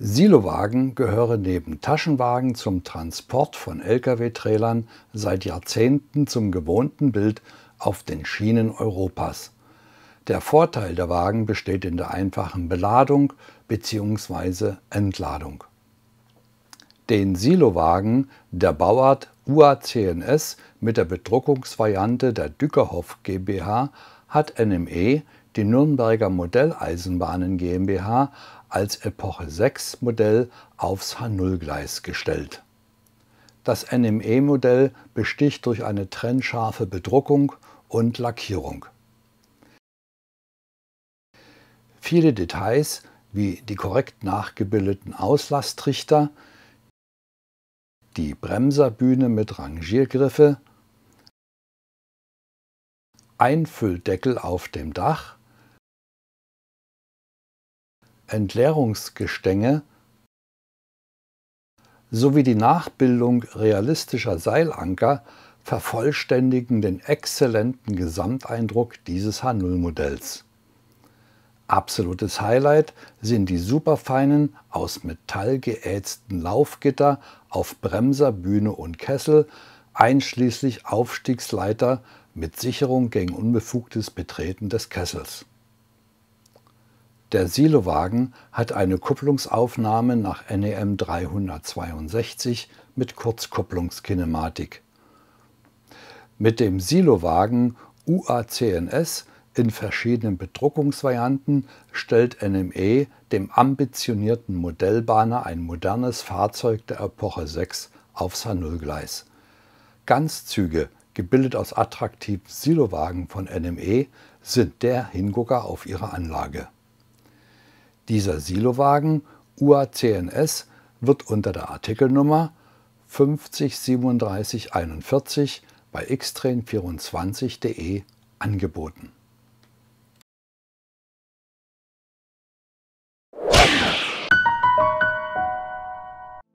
Silowagen gehören neben Taschenwagen zum Transport von Lkw-Trailern seit Jahrzehnten zum gewohnten Bild auf den Schienen Europas. Der Vorteil der Wagen besteht in der einfachen Beladung bzw. Entladung. Den Silowagen der Bauart UACNS mit der Bedruckungsvariante der Dückerhoff GmbH hat NME die Nürnberger Modelleisenbahnen GmbH als Epoche 6 Modell aufs H0-Gleis gestellt. Das NME-Modell besticht durch eine trennscharfe Bedruckung und Lackierung. Viele Details, wie die korrekt nachgebildeten Auslasttrichter, die Bremserbühne mit Rangiergriffe, Einfülldeckel auf dem Dach Entleerungsgestänge sowie die Nachbildung realistischer Seilanker vervollständigen den exzellenten Gesamteindruck dieses H0-Modells. Absolutes Highlight sind die superfeinen, aus Metall geätzten Laufgitter auf Bremser, Bühne und Kessel, einschließlich Aufstiegsleiter mit Sicherung gegen unbefugtes Betreten des Kessels. Der Silowagen hat eine Kupplungsaufnahme nach NEM 362 mit Kurzkupplungskinematik. Mit dem Silowagen UACNS in verschiedenen Bedruckungsvarianten stellt NME dem ambitionierten Modellbahner ein modernes Fahrzeug der Epoche 6 aufs H0-Gleis. Ganzzüge, gebildet aus attraktiven Silowagen von NME, sind der Hingucker auf ihre Anlage. Dieser Silowagen UACNS wird unter der Artikelnummer 503741 bei xtrain24.de angeboten.